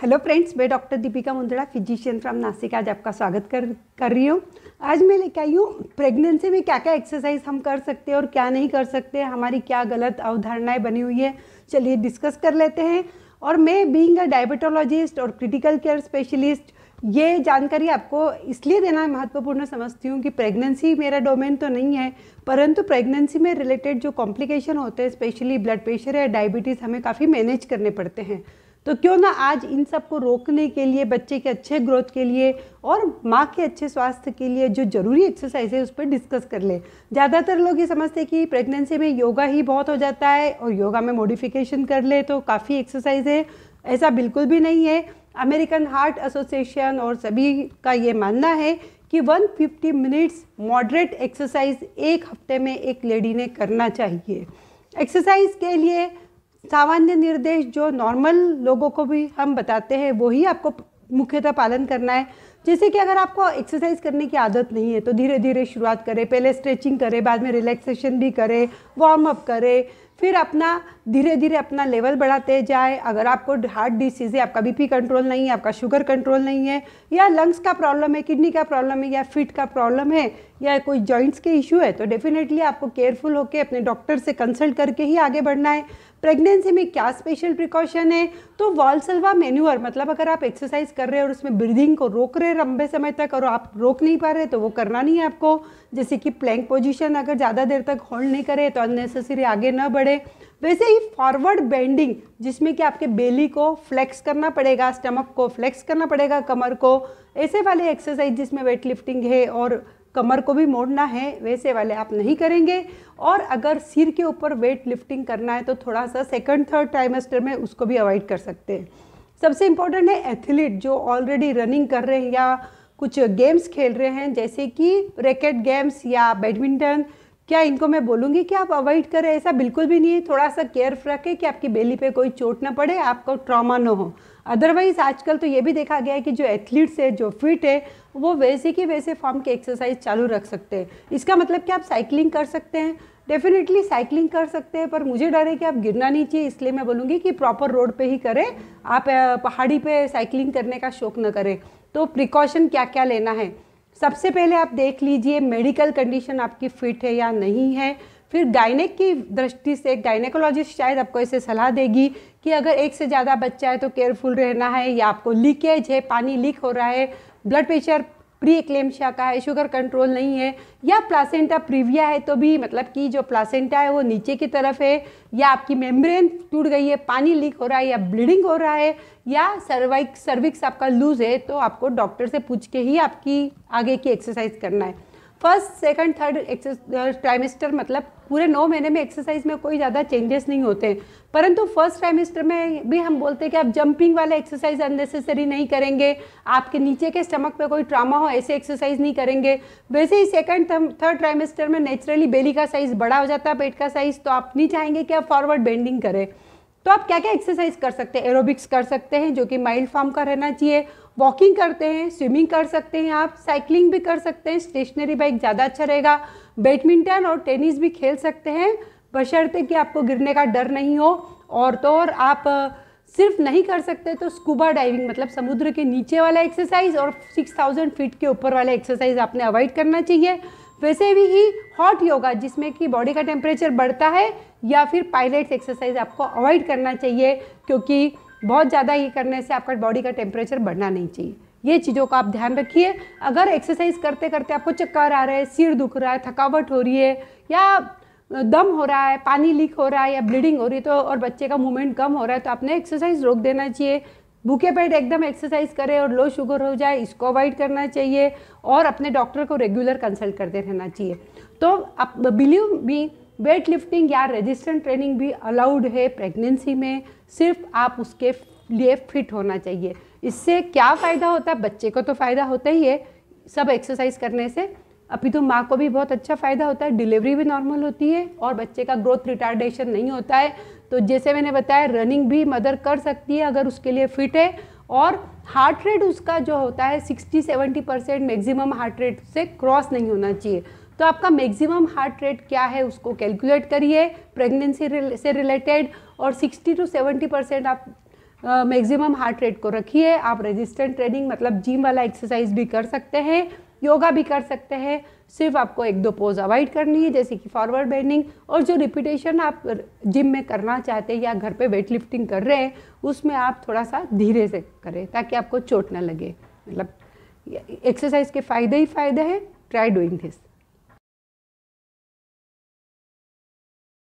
hello friends मैं doctor Deepika Mundra physician from Nashik आज आपका स्वागत कर कर रही हूँ आज मैं लेके आई हूँ प्रेगनेंसी में क्या क्या एक्सरसाइज हम कर सकते हैं और क्या नहीं कर सकते हमारी क्या गलत अवधारणाएं बनी हुई है चलिए डिस्कस कर लेते हैं और मैं बीइंग अ डायबिटोलॉजिस्ट और क्रिटिकल केयर स्पेशलिस्ट ये जानकारी आपको इसलिए देना महत्वपूर्ण समझती हूँ कि प्रेगनेंसी मेरा डोमेन तो नहीं है परंतु प्रेगनेंसी में रिलेटेड जो कॉम्प्लिकेशन होते हैं स्पेशली ब्लड प्रेशर या डायबिटीज़ हमें काफ़ी मैनेज करने पड़ते हैं तो क्यों ना आज इन सब को रोकने के लिए बच्चे के अच्छे ग्रोथ के लिए और माँ के अच्छे स्वास्थ्य के लिए जो ज़रूरी एक्सरसाइज है उस पर डिस्कस कर लें ज़्यादातर लोग ये समझते हैं कि प्रेगनेंसी में योगा ही बहुत हो जाता है और योगा में मॉडिफिकेशन कर ले तो काफ़ी एक्सरसाइज है ऐसा बिल्कुल भी नहीं है अमेरिकन हार्ट एसोसिएशन और सभी का ये मानना है कि 150 मिनट्स मॉडरेट एक्सरसाइज एक हफ्ते में एक लेडी ने करना चाहिए एक्सरसाइज के लिए सामान्य निर्देश जो नॉर्मल लोगों को भी हम बताते हैं वही आपको मुख्यतः पालन करना है जैसे कि अगर आपको एक्सरसाइज करने की आदत नहीं है तो धीरे धीरे शुरुआत करें पहले स्ट्रेचिंग करें बाद में रिलैक्सेशन भी करें वार्म अप करें फिर अपना धीरे धीरे अपना लेवल बढ़ाते जाए अगर आपको हार्ट डिसीज़ है आपका बीपी कंट्रोल नहीं है आपका शुगर कंट्रोल नहीं है या लंग्स का प्रॉब्लम है किडनी का प्रॉब्लम है या फिट का प्रॉब्लम है या कोई जॉइंट्स के इशू है तो डेफिनेटली आपको केयरफुल होकर अपने डॉक्टर से कंसल्ट करके ही आगे बढ़ना है प्रेगनेंसी में क्या स्पेशल प्रिकॉशन है तो वॉल्सलवा मेन्यूअर मतलब अगर आप एक्सरसाइज कर रहे हैं और उसमें ब्रीदिंग को रोक रहे रहे लंबे समय तक और आप रोक नहीं पा रहे तो वो करना नहीं है आपको जैसे कि प्लैंक पोजीशन अगर ज़्यादा देर तक होल्ड नहीं करे तो अननेसेसरी आगे ना बढ़े वैसे ही फॉरवर्ड बेंडिंग जिसमें कि आपके बेली को फ्लेक्स करना पड़ेगा स्टमक को फ्लेक्स करना पड़ेगा कमर को ऐसे वाले एक्सरसाइज जिसमें वेट लिफ्टिंग है और कमर को भी मोड़ना है वैसे वाले आप नहीं करेंगे और अगर सिर के ऊपर वेट लिफ्टिंग करना है तो थोड़ा सा सेकंड थर्ड ट्राइमेस्टर में उसको भी अवॉइड कर सकते हैं सबसे इम्पोर्टेंट है एथलीट जो ऑलरेडी रनिंग कर रहे हैं या कुछ गेम्स खेल रहे हैं जैसे कि रैकेट गेम्स या बैडमिंटन क्या इनको मैं बोलूँगी कि आप अवॉइड करें ऐसा बिल्कुल भी नहीं है थोड़ा सा केयर रखें कि आपकी बेली पे कोई चोट ना पड़े आपको ट्रॉमा ना हो अदरवाइज़ आजकल तो ये भी देखा गया है कि जो एथलीट्स है जो फिट है वो वैसे की वैसे फॉर्म की एक्सरसाइज चालू रख सकते हैं इसका मतलब कि आप साइकिलिंग कर सकते हैं डेफिनेटली साइकिलिंग कर सकते हैं पर मुझे डर है कि आप गिरना नहीं चाहिए इसलिए मैं बोलूँगी कि प्रॉपर रोड पर ही करें आप पहाड़ी पर साइकिलिंग करने का शौक न करें तो प्रिकॉशन क्या क्या लेना है सबसे पहले आप देख लीजिए मेडिकल कंडीशन आपकी फिट है या नहीं है फिर गायनेक की दृष्टि से गायनेकोलॉजिस्ट शायद आपको इसे सलाह देगी कि अगर एक से ज़्यादा बच्चा है तो केयरफुल रहना है या आपको लीकेज है पानी लीक हो रहा है ब्लड प्रेशर प्री एक्लेम्शिया है शुगर कंट्रोल नहीं है या प्लासेंटा प्रीविया है तो भी मतलब कि जो प्लासेंटा है वो नीचे की तरफ है या आपकी मेम्ब्रेन टूट गई है पानी लीक हो रहा है या ब्लीडिंग हो रहा है या सर्वाइक सर्विक्स आपका लूज है तो आपको डॉक्टर से पूछ के ही आपकी आगे की एक्सरसाइज करना है फर्स्ट सेकंड थर्ड ट्राइमेस्टर मतलब पूरे नौ महीने में एक्सरसाइज में कोई ज़्यादा चेंजेस नहीं होते हैं परंतु फर्स्ट ट्राइमेस्टर में भी हम बोलते हैं कि आप जंपिंग वाला एक्सरसाइज अननेसेसरी नहीं करेंगे आपके नीचे के स्टमक पे कोई ट्रामा हो ऐसे एक्सरसाइज नहीं करेंगे वैसे ही सेकंड थर्ड ट्राइमेस्टर में नेचुरली बेली का साइज़ बड़ा हो जाता है पेट का साइज़ तो आप नहीं चाहेंगे कि आप फॉरवर्ड बेंडिंग करें तो आप क्या क्या एक्सरसाइज कर सकते हैं एरोबिक्स कर सकते हैं जो कि माइल्ड फॉर्म का रहना चाहिए वॉकिंग करते हैं स्विमिंग कर सकते हैं आप साइकिलिंग भी कर सकते हैं स्टेशनरी बाइक ज़्यादा अच्छा रहेगा बैडमिंटन और टेनिस भी खेल सकते हैं बशर्ते कि आपको गिरने का डर नहीं हो और तो और आप सिर्फ नहीं कर सकते तो स्कूबा डाइविंग मतलब समुद्र के नीचे वाला एक्सरसाइज और 6000 फीट के ऊपर वाला एक्सरसाइज आपने अवॉइड करना चाहिए वैसे भी ही हॉट योगा जिसमें कि बॉडी का टेम्परेचर बढ़ता है या फिर पायलट्स एक्सरसाइज आपको अवॉइड करना चाहिए क्योंकि बहुत ज़्यादा ये करने से आपका बॉडी का टेम्परेचर बढ़ना नहीं चाहिए ये चीज़ों का आप ध्यान रखिए अगर एक्सरसाइज करते करते आपको चक्कर आ रहा है सिर दुख रहा है थकावट हो रही है या दम हो रहा है पानी लीक हो रहा है या ब्लीडिंग हो रही है तो और बच्चे का मूवमेंट कम हो रहा है तो आपने एक्सरसाइज रोक देना चाहिए भूखे पेट एकदम एक्सरसाइज करें और लो शुगर हो जाए इसको अवॉइड करना चाहिए और अपने डॉक्टर को रेगुलर कंसल्ट करते रहना चाहिए तो आप बिलीव भी वेट लिफ्टिंग या रेजिस्टेंट ट्रेनिंग भी अलाउड है प्रेगनेंसी में सिर्फ आप उसके लिए फिट होना चाहिए इससे क्या फ़ायदा होता है बच्चे को तो फ़ायदा होता ही है सब एक्सरसाइज करने से अभी तो माँ को भी बहुत अच्छा फ़ायदा होता है डिलीवरी भी नॉर्मल होती है और बच्चे का ग्रोथ रिटार्डेशन नहीं होता है तो जैसे मैंने बताया रनिंग भी मदर कर सकती है अगर उसके लिए फिट है और हार्ट रेट उसका जो होता है 60-70 परसेंट मैक्सिमम हार्ट रेट से क्रॉस नहीं होना चाहिए तो आपका मैक्सिमम हार्ट रेट क्या है उसको कैलकुलेट करिए प्रेगनेंसी से रिलेटेड और 60 टू 70 परसेंट आप मैक्सिमम हार्ट रेट को रखिए आप रेजिस्टेंट ट्रेनिंग मतलब जिम वाला एक्सरसाइज भी कर सकते हैं योगा भी कर सकते हैं सिर्फ आपको एक दो पोज अवॉइड करनी है जैसे कि फॉरवर्ड बेंडिंग और जो रिपीटेशन आप जिम में करना चाहते हैं या घर पे वेट लिफ्टिंग कर रहे हैं उसमें आप थोड़ा सा धीरे से करें ताकि आपको चोट ना लगे मतलब एक्सरसाइज के फ़ायदे ही फ़ायदे हैं ट्राई डूइंग दिस